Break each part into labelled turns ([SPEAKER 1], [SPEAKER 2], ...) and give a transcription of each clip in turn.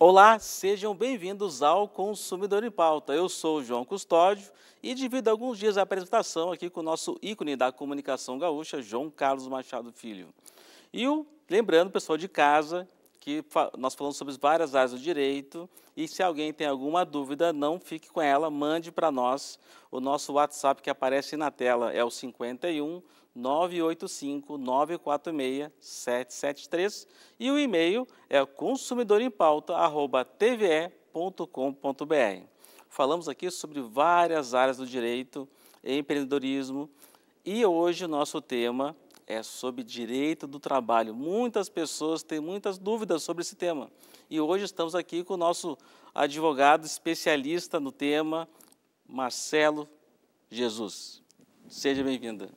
[SPEAKER 1] Olá, sejam bem-vindos ao Consumidor em Pauta. Eu sou o João Custódio e divido alguns dias a apresentação aqui com o nosso ícone da comunicação gaúcha, João Carlos Machado Filho. E o, lembrando, pessoal de casa, que nós falamos sobre várias áreas do direito e se alguém tem alguma dúvida, não fique com ela, mande para nós. O nosso WhatsApp que aparece na tela é o 51 985 946 773 e o e-mail é consumidorempauta@tve.com.br. Falamos aqui sobre várias áreas do direito, empreendedorismo e hoje o nosso tema é sobre direito do trabalho. Muitas pessoas têm muitas dúvidas sobre esse tema. E hoje estamos aqui com o nosso advogado especialista no tema, Marcelo Jesus. Seja bem-vindo.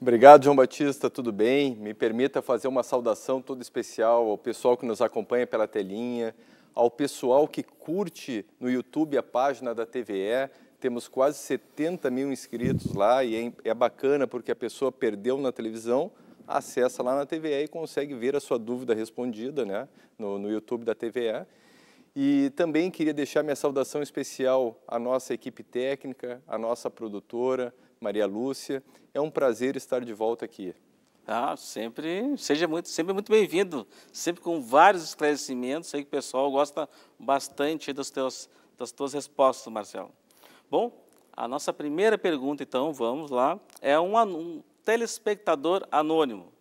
[SPEAKER 2] Obrigado, João Batista, tudo bem? Me permita fazer uma saudação toda especial ao pessoal que nos acompanha pela telinha, ao pessoal que curte no YouTube a página da TVE, temos quase 70 mil inscritos lá e é, é, bacana porque a pessoa perdeu na televisão, acessa lá na TVE e consegue ver a sua dúvida respondida né, no, no YouTube da TVE. E também queria deixar minha saudação especial à nossa equipe técnica, à nossa produtora, Maria Lúcia. É um prazer estar de volta aqui. Ah, sempre, seja muito, sempre muito bem-vindo, sempre
[SPEAKER 1] com vários esclarecimentos. Sei que o pessoal gosta bastante das, teus, das tuas respostas, Marcelo. Bom, a nossa primeira pergunta, então, vamos lá, é um, um telespectador anônimo.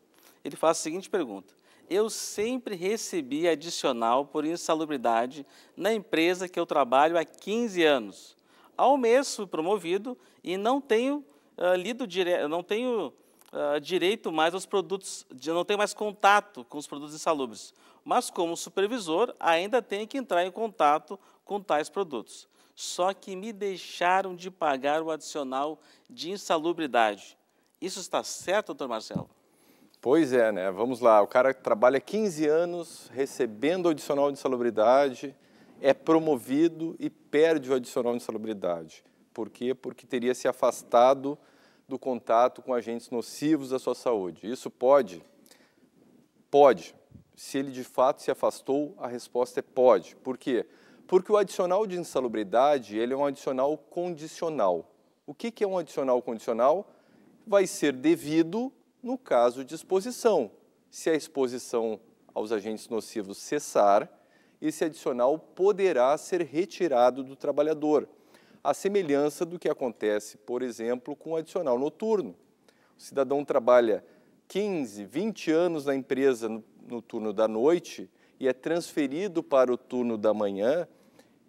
[SPEAKER 1] Ele faz a seguinte pergunta: Eu sempre recebi adicional por insalubridade na empresa que eu trabalho há 15 anos. Ao mês fui promovido e não tenho uh, lido dire... não tenho uh, direito mais aos produtos, não tenho mais contato com os produtos insalubres. Mas como supervisor, ainda tenho que entrar em contato com tais produtos só que me deixaram de pagar o adicional de insalubridade. Isso está certo, doutor Marcelo?
[SPEAKER 2] Pois é, né? Vamos lá. O cara trabalha 15 anos recebendo o adicional de insalubridade, é promovido e perde o adicional de insalubridade. Por quê? Porque teria se afastado do contato com agentes nocivos à sua saúde. Isso pode? Pode. Se ele de fato se afastou, a resposta é pode. Por quê? Porque porque o adicional de insalubridade, ele é um adicional condicional. O que, que é um adicional condicional? Vai ser devido no caso de exposição. Se a exposição aos agentes nocivos cessar, esse adicional poderá ser retirado do trabalhador, à semelhança do que acontece, por exemplo, com o adicional noturno. O cidadão trabalha 15, 20 anos na empresa no, no turno da noite, e é transferido para o turno da manhã,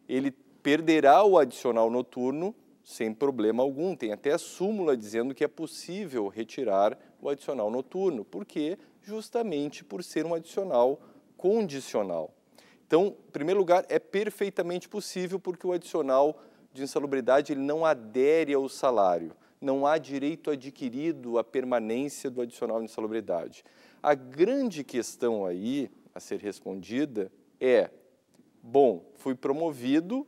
[SPEAKER 2] ele perderá o adicional noturno sem problema algum. Tem até a súmula dizendo que é possível retirar o adicional noturno, porque justamente por ser um adicional condicional. Então, em primeiro lugar, é perfeitamente possível porque o adicional de insalubridade ele não adere ao salário. Não há direito adquirido à permanência do adicional de insalubridade. A grande questão aí a ser respondida é: bom, fui promovido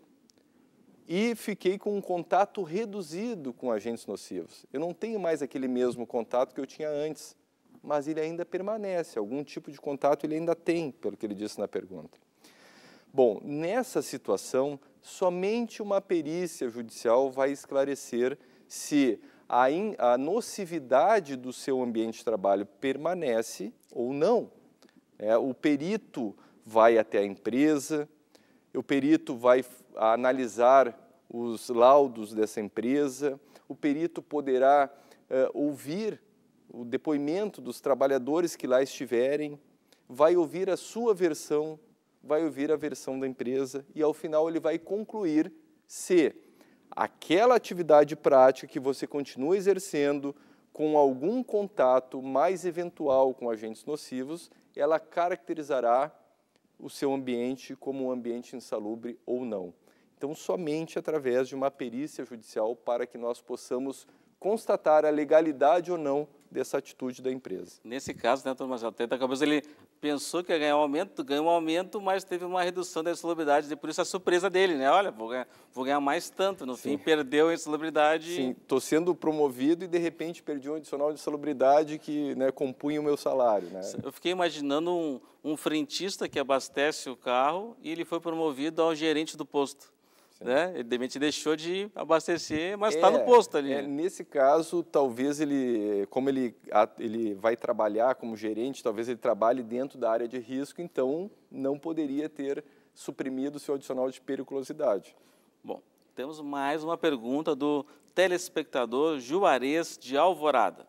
[SPEAKER 2] e fiquei com um contato reduzido com agentes nocivos. Eu não tenho mais aquele mesmo contato que eu tinha antes, mas ele ainda permanece, algum tipo de contato ele ainda tem, pelo que ele disse na pergunta. Bom, nessa situação, somente uma perícia judicial vai esclarecer se a, in, a nocividade do seu ambiente de trabalho permanece ou não. É, o perito vai até a empresa, o perito vai analisar os laudos dessa empresa, o perito poderá é, ouvir o depoimento dos trabalhadores que lá estiverem, vai ouvir a sua versão, vai ouvir a versão da empresa e ao final ele vai concluir se aquela atividade prática que você continua exercendo com algum contato mais eventual com agentes nocivos ela caracterizará o seu ambiente como um ambiente insalubre ou não. Então, somente através de uma perícia judicial para que nós possamos constatar a legalidade ou não dessa atitude da empresa.
[SPEAKER 1] Nesse caso, né, Thomas, até da cabeça ele pensou que ia ganhar um aumento, ganhou um aumento, mas teve uma redução da insalubridade, por isso a surpresa dele, né? Olha, vou ganhar, vou ganhar mais tanto, no Sim. fim perdeu a insalubridade. Sim,
[SPEAKER 2] estou sendo promovido e de repente perdi um adicional de insalubridade que né, compunha o meu salário, né?
[SPEAKER 1] Eu fiquei imaginando um, um frentista que abastece o carro e ele foi promovido ao gerente do posto. Né? Ele de repente deixou de abastecer, mas está é, no posto ali. É, né?
[SPEAKER 2] nesse caso, talvez ele, como ele, ele vai trabalhar como gerente, talvez ele trabalhe dentro da área de risco, então não poderia ter suprimido o seu adicional de periculosidade. Bom,
[SPEAKER 1] temos mais uma pergunta do telespectador Juarez de Alvorada.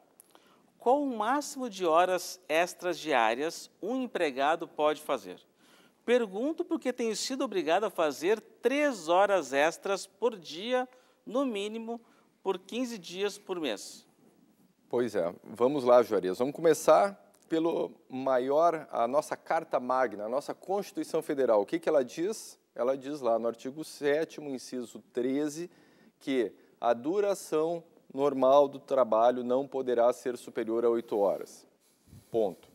[SPEAKER 1] Qual o máximo de horas extras diárias um empregado pode fazer? Pergunto porque tenho sido obrigado a fazer três horas extras
[SPEAKER 2] por dia, no mínimo, por 15 dias por mês. Pois é, vamos lá, Juarez. Vamos começar pelo maior, a nossa Carta Magna, a nossa Constituição Federal. O que, que ela diz? Ela diz lá no artigo 7, inciso 13, que a duração normal do trabalho não poderá ser superior a 8 horas. Ponto.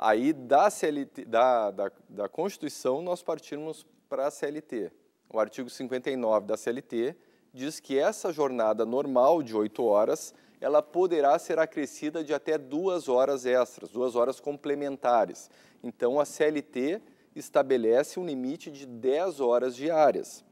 [SPEAKER 2] Aí, da, CLT, da, da, da Constituição, nós partimos para a CLT. O artigo 59 da CLT diz que essa jornada normal de oito horas, ela poderá ser acrescida de até duas horas extras, duas horas complementares. Então, a CLT estabelece um limite de 10 horas diárias.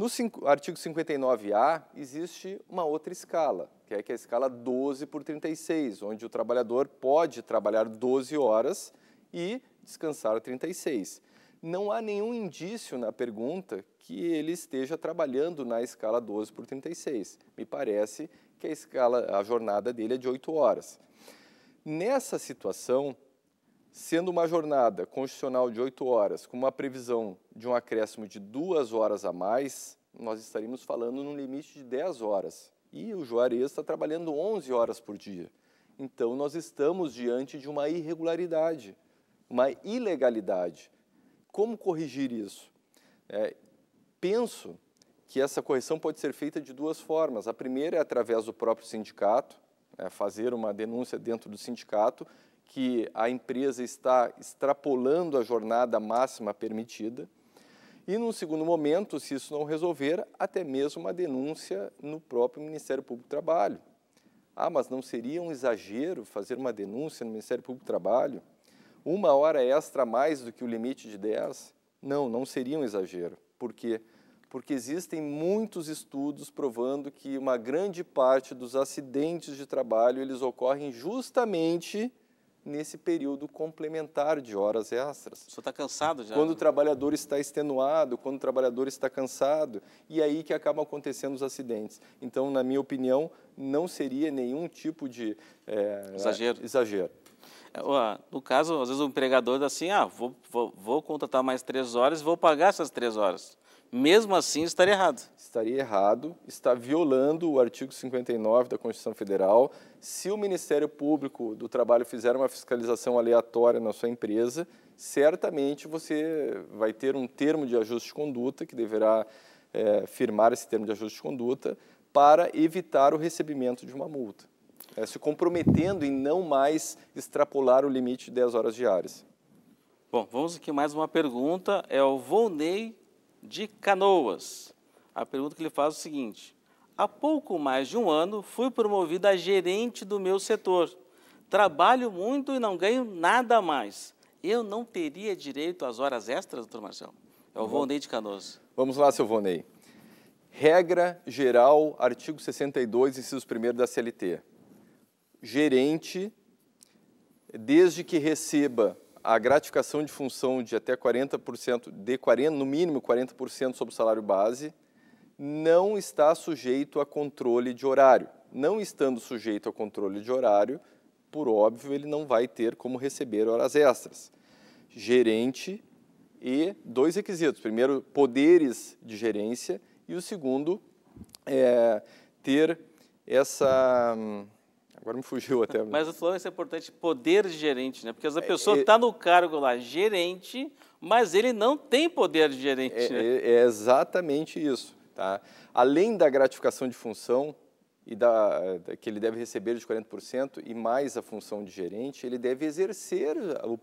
[SPEAKER 2] No artigo 59A, existe uma outra escala, que é, é a escala 12 por 36, onde o trabalhador pode trabalhar 12 horas e descansar 36. Não há nenhum indício na pergunta que ele esteja trabalhando na escala 12 por 36. Me parece que a, escala, a jornada dele é de 8 horas. Nessa situação, Sendo uma jornada constitucional de oito horas, com uma previsão de um acréscimo de duas horas a mais, nós estaríamos falando num limite de 10 horas. E o Juarez está trabalhando 11 horas por dia. Então, nós estamos diante de uma irregularidade, uma ilegalidade. Como corrigir isso? É, penso que essa correção pode ser feita de duas formas. A primeira é através do próprio sindicato, é fazer uma denúncia dentro do sindicato, que a empresa está extrapolando a jornada máxima permitida. E, num segundo momento, se isso não resolver, até mesmo uma denúncia no próprio Ministério Público do Trabalho. Ah, mas não seria um exagero fazer uma denúncia no Ministério Público do Trabalho? Uma hora extra a mais do que o limite de 10? Não, não seria um exagero. Por quê? Porque existem muitos estudos provando que uma grande parte dos acidentes de trabalho eles ocorrem justamente nesse período complementar de horas extras. O senhor está cansado já? Quando o né? trabalhador está extenuado, quando o trabalhador está cansado, e aí que acabam acontecendo os acidentes. Então, na minha opinião, não seria nenhum tipo de é, exagero.
[SPEAKER 1] exagero. É, no caso, às vezes o empregador diz assim, ah, vou, vou, vou contratar mais três horas e vou pagar essas três horas mesmo assim estaria errado.
[SPEAKER 2] Estaria errado, está violando o artigo 59 da Constituição Federal. Se o Ministério Público do Trabalho fizer uma fiscalização aleatória na sua empresa, certamente você vai ter um termo de ajuste de conduta, que deverá é, firmar esse termo de ajuste de conduta, para evitar o recebimento de uma multa. É, se comprometendo em não mais extrapolar o limite de 10 horas diárias. Bom, vamos aqui mais uma pergunta. É o Volney de Canoas. A pergunta
[SPEAKER 1] que ele faz é o seguinte: Há pouco mais de um ano fui promovido a gerente do meu setor. Trabalho muito e não ganho nada mais. Eu não teria direito às horas extras, doutor Marcelo? É o uhum. Vonei de Canoas.
[SPEAKER 2] Vamos lá, seu Vonei. Regra geral, artigo 62, inciso 1 da CLT. Gerente, desde que receba a gratificação de função de até 40%, de 40, no mínimo 40% sobre o salário base, não está sujeito a controle de horário. Não estando sujeito a controle de horário, por óbvio, ele não vai ter como receber horas extras. Gerente e dois requisitos. Primeiro, poderes de gerência e o segundo, é, ter essa... Hum, Agora me fugiu até. Mas
[SPEAKER 1] o falou isso é importante, poder de gerente, né? Porque a é, pessoa está é, tá no cargo lá, gerente, mas ele não tem poder de gerente. É, né? é,
[SPEAKER 2] é exatamente isso. Tá? Além da gratificação de função, e da, que ele deve receber de 40% e mais a função de gerente, ele deve exercer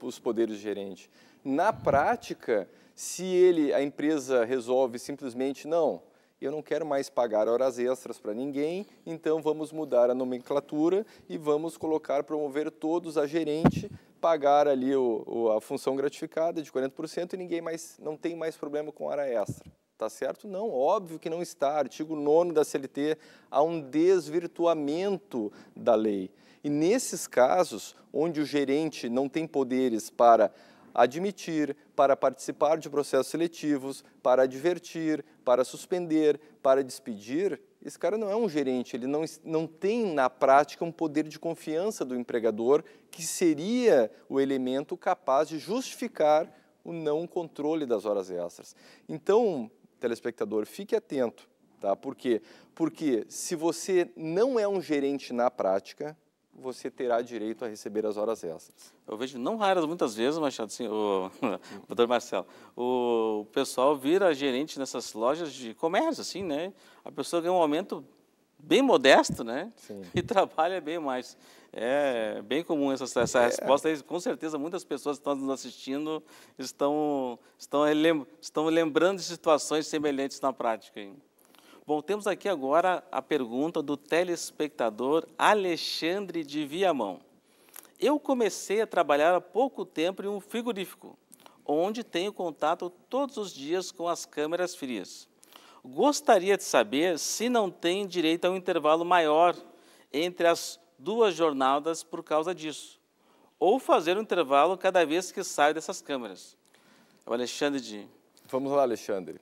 [SPEAKER 2] os poderes de gerente. Na prática, se ele a empresa resolve simplesmente não, eu não quero mais pagar horas extras para ninguém, então vamos mudar a nomenclatura e vamos colocar, promover todos a gerente, pagar ali o, o, a função gratificada de 40% e ninguém mais, não tem mais problema com hora extra. está certo? Não, óbvio que não está. Artigo 9 da CLT, há um desvirtuamento da lei. E nesses casos, onde o gerente não tem poderes para admitir, para participar de processos seletivos, para advertir, para suspender, para despedir, esse cara não é um gerente, ele não, não tem na prática um poder de confiança do empregador, que seria o elemento capaz de justificar o não controle das horas extras. Então, telespectador, fique atento, tá? Por quê? Porque se você não é um gerente na prática, você terá direito a receber as horas extras.
[SPEAKER 1] Eu vejo, não raras, muitas vezes, Machado, sim, o, o doutor Marcelo, o pessoal vira gerente nessas lojas de comércio, assim, né? A pessoa ganha um aumento bem modesto, né? Sim. E trabalha bem mais. É bem comum essa, essa é. resposta. com certeza, muitas pessoas que estão nos assistindo estão, estão, estão lembrando de situações semelhantes na prática. Hein? Bom, temos aqui agora a pergunta do telespectador Alexandre de Viamão. Eu comecei a trabalhar há pouco tempo em um frigorífico, onde tenho contato todos os dias com as câmeras frias. Gostaria de saber se não tem direito a um intervalo maior entre as duas jornadas por causa disso, ou fazer um intervalo cada vez que saio dessas câmeras.
[SPEAKER 2] É o Alexandre de. Vamos lá, Alexandre.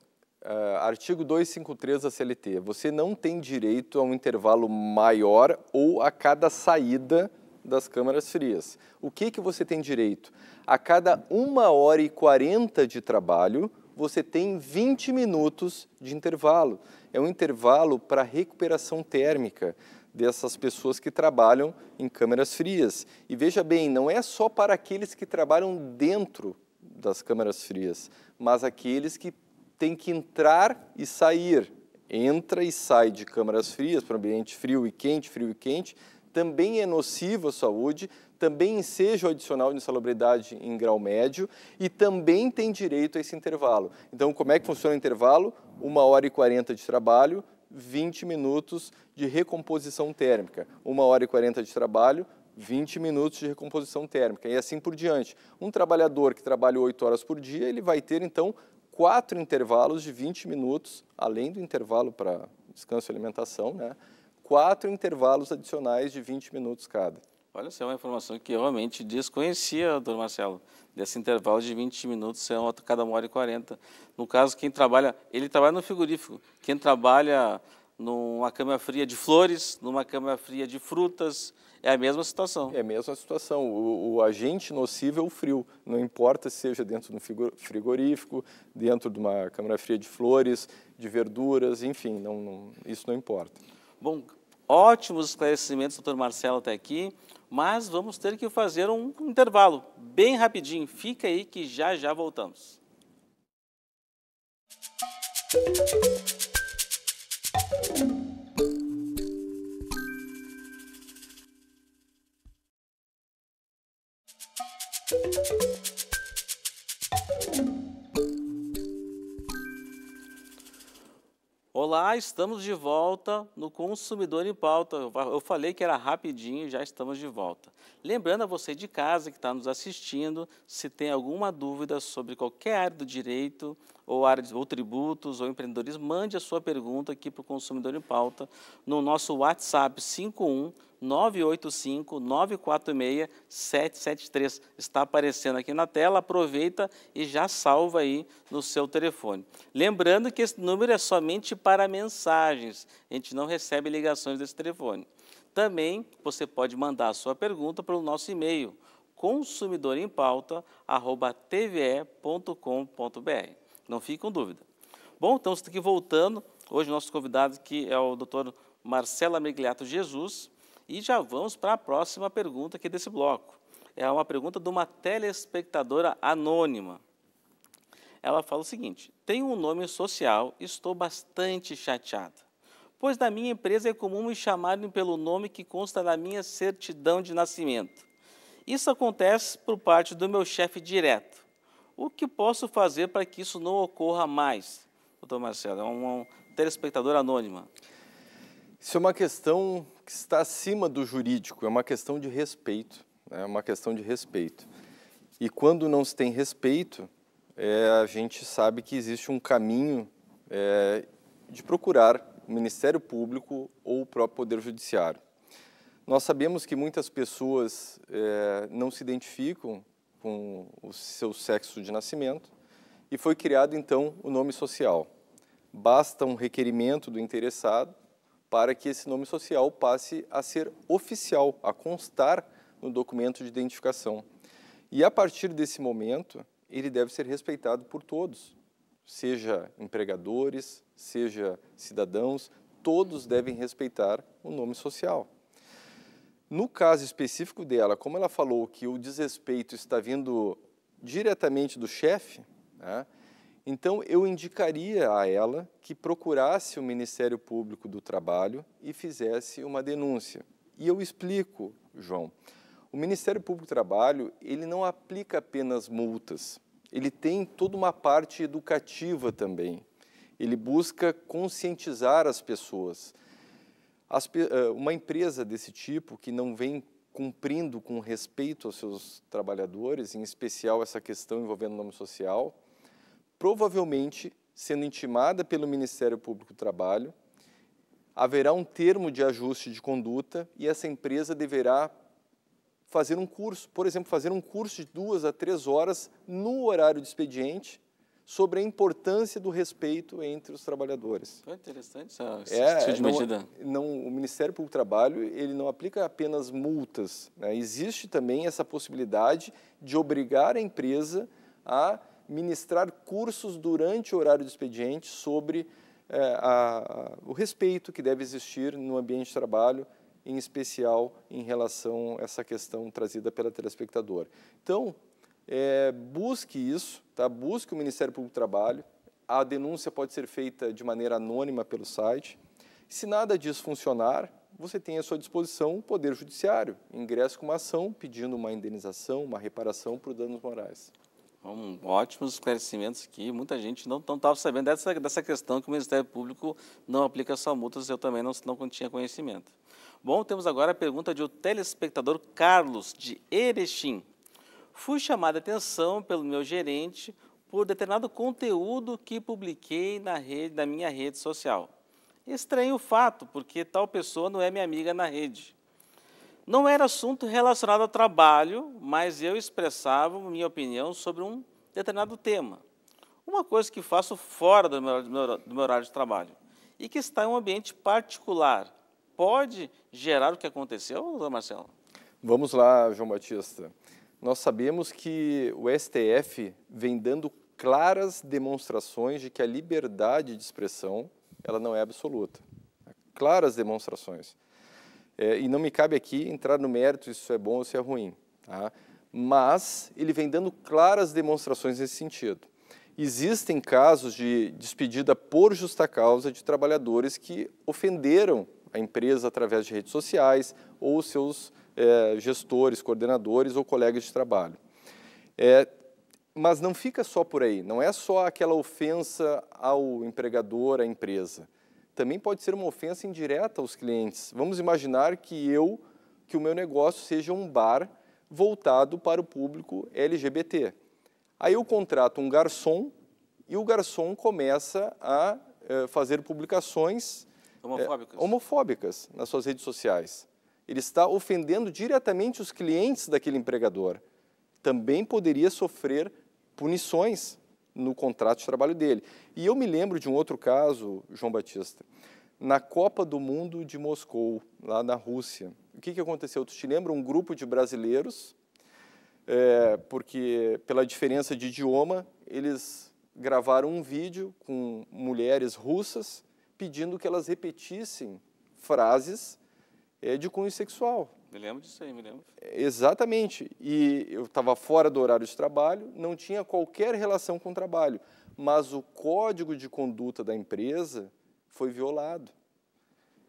[SPEAKER 2] Uh, artigo 253 da CLT, você não tem direito a um intervalo maior ou a cada saída das câmaras frias. O que, que você tem direito? A cada 1 hora e 40 de trabalho, você tem 20 minutos de intervalo. É um intervalo para recuperação térmica dessas pessoas que trabalham em câmaras frias. E veja bem, não é só para aqueles que trabalham dentro das câmaras frias, mas aqueles que tem que entrar e sair. Entra e sai de câmaras frias para ambiente frio e quente, frio e quente, também é nocivo à saúde, também enseja o adicional de insalubridade em grau médio e também tem direito a esse intervalo. Então, como é que funciona o intervalo? Uma hora e quarenta de trabalho, 20 minutos de recomposição térmica. Uma hora e quarenta de trabalho, 20 minutos de recomposição térmica e assim por diante. Um trabalhador que trabalha 8 horas por dia, ele vai ter então quatro intervalos de 20 minutos, além do intervalo para descanso e alimentação, né? quatro intervalos adicionais de 20 minutos cada.
[SPEAKER 1] Olha, isso é uma informação que eu realmente desconhecia, doutor Marcelo, desse intervalo de 20 minutos, são é cada uma hora e 40. No caso, quem trabalha, ele trabalha no frigorífico, quem trabalha numa câmara fria de flores, numa câmara fria de frutas, é a mesma
[SPEAKER 2] situação. É a mesma situação. O, o agente nocivo é o frio. Não importa se seja dentro de um frigorífico, dentro de uma câmara fria de flores, de verduras, enfim, não, não, isso não importa.
[SPEAKER 1] Bom, ótimos esclarecimentos, doutor Marcelo, até aqui, mas vamos ter que fazer um intervalo bem rapidinho. Fica aí que já já voltamos. Música estamos de volta no Consumidor em Pauta. Eu falei que era rapidinho, já estamos de volta. Lembrando a você de casa que está nos assistindo, se tem alguma dúvida sobre qualquer área do direito, ou área de, ou tributos ou empreendedorismo, mande a sua pergunta aqui para o Consumidor em Pauta no nosso WhatsApp 51 985 946 773. Está aparecendo aqui na tela, aproveita e já salva aí no seu telefone. Lembrando que esse número é somente para mensagens, a gente não recebe ligações desse telefone. Também você pode mandar a sua pergunta pelo nosso e-mail consumidorempauta@tve.com.br. Não fique com dúvida. Bom, então estamos aqui voltando. Hoje, nosso convidado aqui é o doutor Marcelo Amigliato Jesus. E já vamos para a próxima pergunta aqui desse bloco. É uma pergunta de uma telespectadora anônima. Ela fala o seguinte: tenho um nome social, estou bastante chateada, pois na minha empresa é comum me chamarem pelo nome que consta na minha certidão de nascimento. Isso acontece por parte do meu chefe direto. O que posso fazer para que isso não ocorra mais? Doutor Marcelo, é um telespectador
[SPEAKER 2] anônima. Isso é uma questão que está acima do jurídico, é uma questão de respeito. Né, é uma questão de respeito. E quando não se tem respeito, é, a gente sabe que existe um caminho é, de procurar o Ministério Público ou o próprio Poder Judiciário. Nós sabemos que muitas pessoas é, não se identificam com o seu sexo de nascimento e foi criado então o nome social. Basta um requerimento do interessado para que esse nome social passe a ser oficial, a constar no documento de identificação. E a partir desse momento, ele deve ser respeitado por todos, seja empregadores, seja cidadãos, todos devem respeitar o nome social. No caso específico dela, como ela falou que o desrespeito está vindo diretamente do chefe, né, então eu indicaria a ela que procurasse o Ministério Público do Trabalho e fizesse uma denúncia. E eu explico, João. O Ministério Público do Trabalho, ele não aplica apenas multas, ele tem toda uma parte educativa também. Ele busca conscientizar as pessoas as, eh, uma empresa desse tipo que não vem cumprindo com respeito aos seus trabalhadores, em especial essa questão envolvendo o nome social, provavelmente sendo intimada pelo Ministério Público do Trabalho, haverá um termo de ajuste de conduta e essa empresa deverá fazer um curso, por exemplo, fazer um curso de duas a três horas no horário do expediente sobre a importância do respeito entre os trabalhadores.
[SPEAKER 1] Então, é interessante essa, essa é, de é medida.
[SPEAKER 2] Não, não, o Ministério Público do Trabalho ele não aplica apenas multas. Né? Existe também essa possibilidade de obrigar a empresa a ministrar cursos durante o horário do expediente sobre é, a, a, o respeito que deve existir no ambiente de trabalho, em especial em relação a essa questão trazida pela telespectadora. Então, é, busque isso, tá? busque o Ministério Público do Trabalho. A denúncia pode ser feita de maneira anônima pelo site. Se nada disso funcionar, você tem à sua disposição o Poder Judiciário. Ingresse com uma ação pedindo uma indenização, uma reparação por danos morais.
[SPEAKER 1] Um, ótimos esclarecimentos aqui. Muita gente não estava sabendo dessa, dessa questão que o Ministério Público não aplica só multas. Eu também não, não tinha conhecimento. Bom, temos agora a pergunta de o telespectador Carlos, de Erechim fui chamado a atenção pelo meu gerente por determinado conteúdo que publiquei na, rede, na minha rede social. Estranho o fato, porque tal pessoa não é minha amiga na rede. Não era assunto relacionado ao trabalho, mas eu expressava minha opinião sobre um determinado tema. Uma coisa que faço fora do meu, do meu horário de trabalho e que está em um ambiente particular. Pode gerar o que aconteceu, Marcelo?
[SPEAKER 2] Vamos lá, João Batista nós sabemos que o STF vem dando claras demonstrações de que a liberdade de expressão ela não é absoluta. Claras demonstrações. É, e não me cabe aqui entrar no mérito se isso é bom ou se é ruim. Tá? Mas ele vem dando claras demonstrações nesse sentido. Existem casos de despedida por justa causa de trabalhadores que ofenderam a empresa através de redes sociais ou seus é, gestores, coordenadores ou colegas de trabalho. É, mas não fica só por aí, não é só aquela ofensa ao empregador, à empresa. Também pode ser uma ofensa indireta aos clientes. Vamos imaginar que eu, que o meu negócio seja um bar voltado para o público LGBT. Aí eu contrato um garçom e o garçom começa a eh, fazer publicações homofóbicas. Eh, homofóbicas nas suas redes sociais ele está ofendendo diretamente os clientes daquele empregador. Também poderia sofrer punições no contrato de trabalho dele. E eu me lembro de um outro caso, João Batista, na Copa do Mundo de Moscou, lá na Rússia. O que, que aconteceu? Tu te lembra um grupo de brasileiros, é, porque pela diferença de idioma, eles gravaram um vídeo com mulheres russas pedindo que elas repetissem frases é de cunho sexual.
[SPEAKER 1] Me lembro disso aí, me lembro.
[SPEAKER 2] Exatamente. E eu estava fora do horário de trabalho, não tinha qualquer relação com o trabalho, mas o código de conduta da empresa foi violado.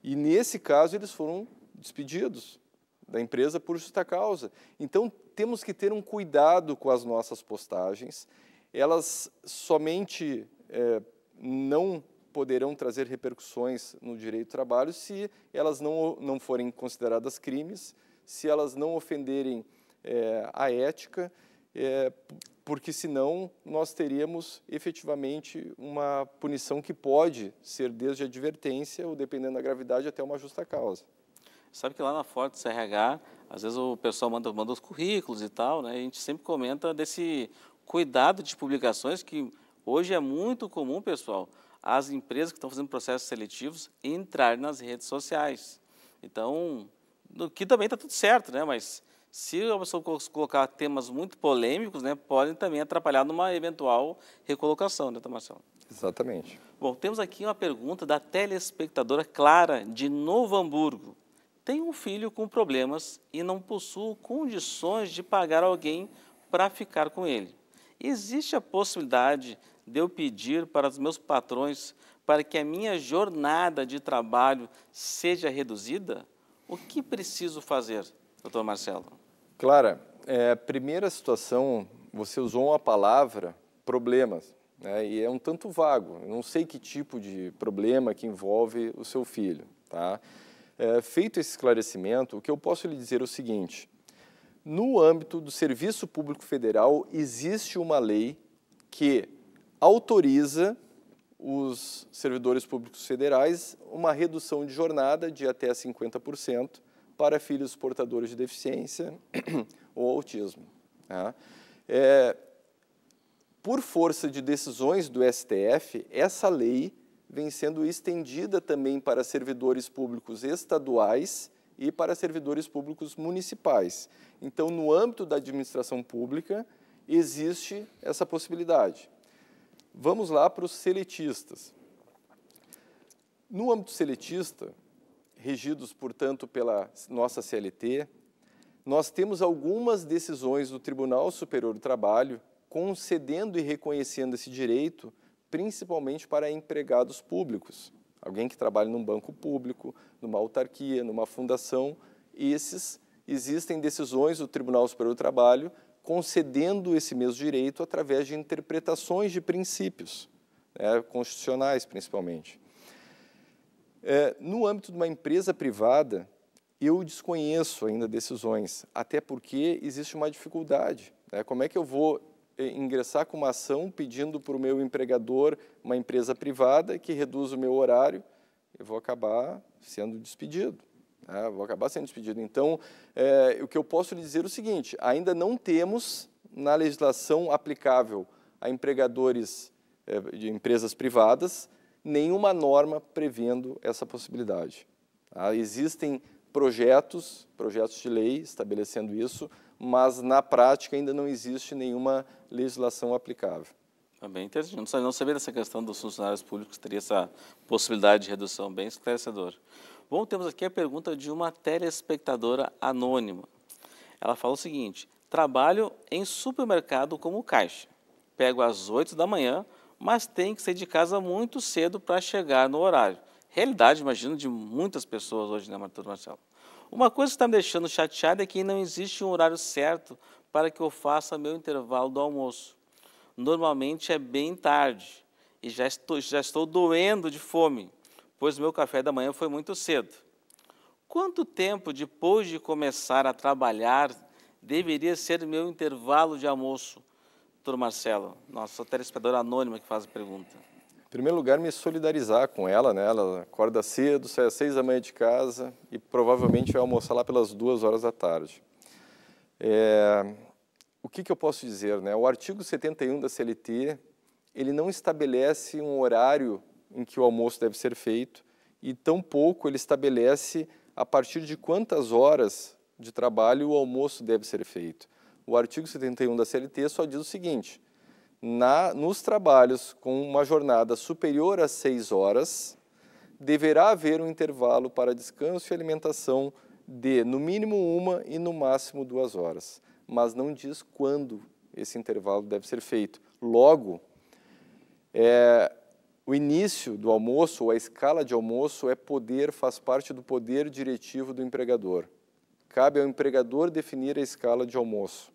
[SPEAKER 2] E nesse caso eles foram despedidos da empresa por justa causa. Então temos que ter um cuidado com as nossas postagens. Elas somente é, não poderão trazer repercussões no direito do trabalho se elas não, não forem consideradas crimes, se elas não ofenderem é, a ética, é, porque senão nós teríamos efetivamente uma punição que pode ser desde advertência ou, dependendo da gravidade, até uma justa causa.
[SPEAKER 1] Sabe que lá na Forte CRH, às vezes o pessoal manda, manda os currículos e tal, né? A gente sempre comenta desse cuidado de publicações que hoje é muito comum, pessoal as empresas que estão fazendo processos seletivos entrar nas redes sociais. Então, no que também está tudo certo, né? Mas se a pessoa colocar temas muito polêmicos, né, podem também atrapalhar numa eventual recolocação, né, Marcelo?
[SPEAKER 2] Exatamente.
[SPEAKER 1] Bom, temos aqui uma pergunta da telespectadora Clara, de Novo Hamburgo. Tem um filho com problemas e não possuo condições de pagar alguém para ficar com ele. Existe a possibilidade de eu pedir para os meus patrões para que a minha jornada de trabalho seja reduzida? O que preciso fazer, doutor Marcelo?
[SPEAKER 2] Clara, é, primeira situação, você usou uma palavra, problemas, né, e é um tanto vago. Eu não sei que tipo de problema que envolve o seu filho. Tá? É, feito esse esclarecimento, o que eu posso lhe dizer é o seguinte: no âmbito do Serviço Público Federal, existe uma lei que autoriza os servidores públicos federais uma redução de jornada de até 50% para filhos portadores de deficiência ou autismo. Tá? É, por força de decisões do STF, essa lei vem sendo estendida também para servidores públicos estaduais e para servidores públicos municipais. Então, no âmbito da administração pública, existe essa possibilidade. Vamos lá para os seletistas. No âmbito seletista, regidos, portanto, pela nossa CLT, nós temos algumas decisões do Tribunal Superior do Trabalho concedendo e reconhecendo esse direito, principalmente para empregados públicos. Alguém que trabalha num banco público, numa autarquia, numa fundação, esses existem decisões do Tribunal Superior do Trabalho concedendo esse mesmo direito através de interpretações de princípios, né, constitucionais principalmente. É, no âmbito de uma empresa privada, eu desconheço ainda decisões, até porque existe uma dificuldade. Né? Como é que eu vou é, ingressar com uma ação pedindo para o meu empregador uma empresa privada que reduza o meu horário? Eu vou acabar sendo despedido. Né? vou acabar sendo despedido. Então, é, o que eu posso lhe dizer é o seguinte: ainda não temos na legislação aplicável a empregadores é, de empresas privadas nenhuma norma prevendo essa possibilidade. Tá? existem projetos, projetos de lei estabelecendo isso, mas na prática ainda não existe nenhuma legislação aplicável.
[SPEAKER 1] É bem interessante. Não sabia dessa questão dos funcionários públicos teria essa possibilidade de redução, bem esclarecedor. Bom, temos aqui a pergunta de uma telespectadora anônima. Ela fala o seguinte: trabalho em supermercado como caixa. Pego às 8 da manhã, mas tenho que sair de casa muito cedo para chegar no horário. Realidade, imagino, de muitas pessoas hoje, né, Marturo Marcelo? Uma coisa que está me deixando chateado é que não existe um horário certo para que eu faça meu intervalo do almoço normalmente é bem tarde e já estou, já estou doendo de fome, pois meu café da manhã foi muito cedo. Quanto tempo depois de começar a trabalhar deveria ser meu intervalo de almoço? Doutor Marcelo, nosso telespectadora anônima que faz a pergunta.
[SPEAKER 2] Em primeiro lugar, me solidarizar com ela, né? Ela acorda cedo, sai às seis da manhã de casa e provavelmente vai almoçar lá pelas duas horas da tarde. É, o que, que eu posso dizer? Né? O artigo 71 da CLT, ele não estabelece um horário em que o almoço deve ser feito e tampouco ele estabelece a partir de quantas horas de trabalho o almoço deve ser feito. O artigo 71 da CLT só diz o seguinte, na, nos trabalhos com uma jornada superior a seis horas, deverá haver um intervalo para descanso e alimentação de, no mínimo, uma e no máximo duas horas mas não diz quando esse intervalo deve ser feito. Logo, é, o início do almoço, ou a escala de almoço, é poder, faz parte do poder diretivo do empregador. Cabe ao empregador definir a escala de almoço.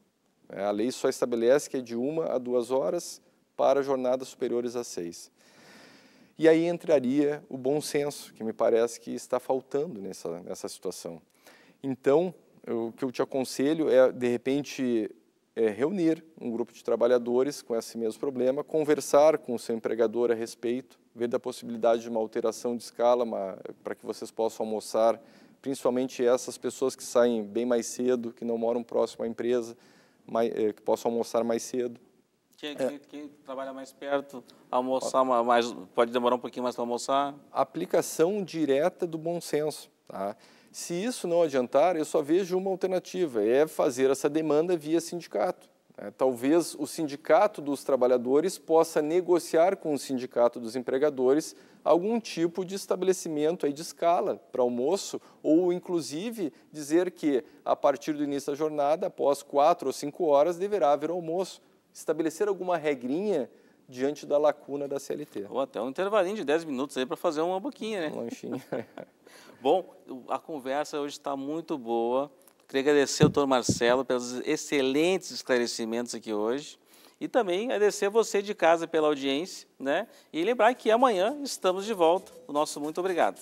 [SPEAKER 2] É, a lei só estabelece que é de uma a duas horas para jornadas superiores a seis. E aí entraria o bom senso, que me parece que está faltando nessa, nessa situação. Então, o que eu te aconselho é, de repente, é reunir um grupo de trabalhadores com esse mesmo problema, conversar com o seu empregador a respeito, ver da possibilidade de uma alteração de escala para que vocês possam almoçar, principalmente essas pessoas que saem bem mais cedo, que não moram próximo à empresa, mais, é, que possam almoçar mais cedo.
[SPEAKER 1] Quem, é. quem, trabalha mais perto, almoçar mais, pode demorar um pouquinho mais para almoçar?
[SPEAKER 2] Aplicação direta do bom senso. Tá? Se isso não adiantar, eu só vejo uma alternativa, é fazer essa demanda via sindicato. Né. Talvez o sindicato dos trabalhadores possa negociar com o sindicato dos empregadores algum tipo de estabelecimento aí de escala para almoço, ou inclusive dizer que a partir do início da jornada, após quatro ou cinco horas, deverá haver almoço. Estabelecer alguma regrinha diante da lacuna da CLT.
[SPEAKER 1] Ou até um intervalinho de 10 minutos aí para fazer uma boquinha, né? Um lanchinho. Bom, a conversa hoje está muito boa. Queria agradecer ao doutor Marcelo pelos excelentes esclarecimentos aqui hoje. E também agradecer a você de casa pela audiência, né? E lembrar que amanhã estamos de volta. O nosso muito obrigado.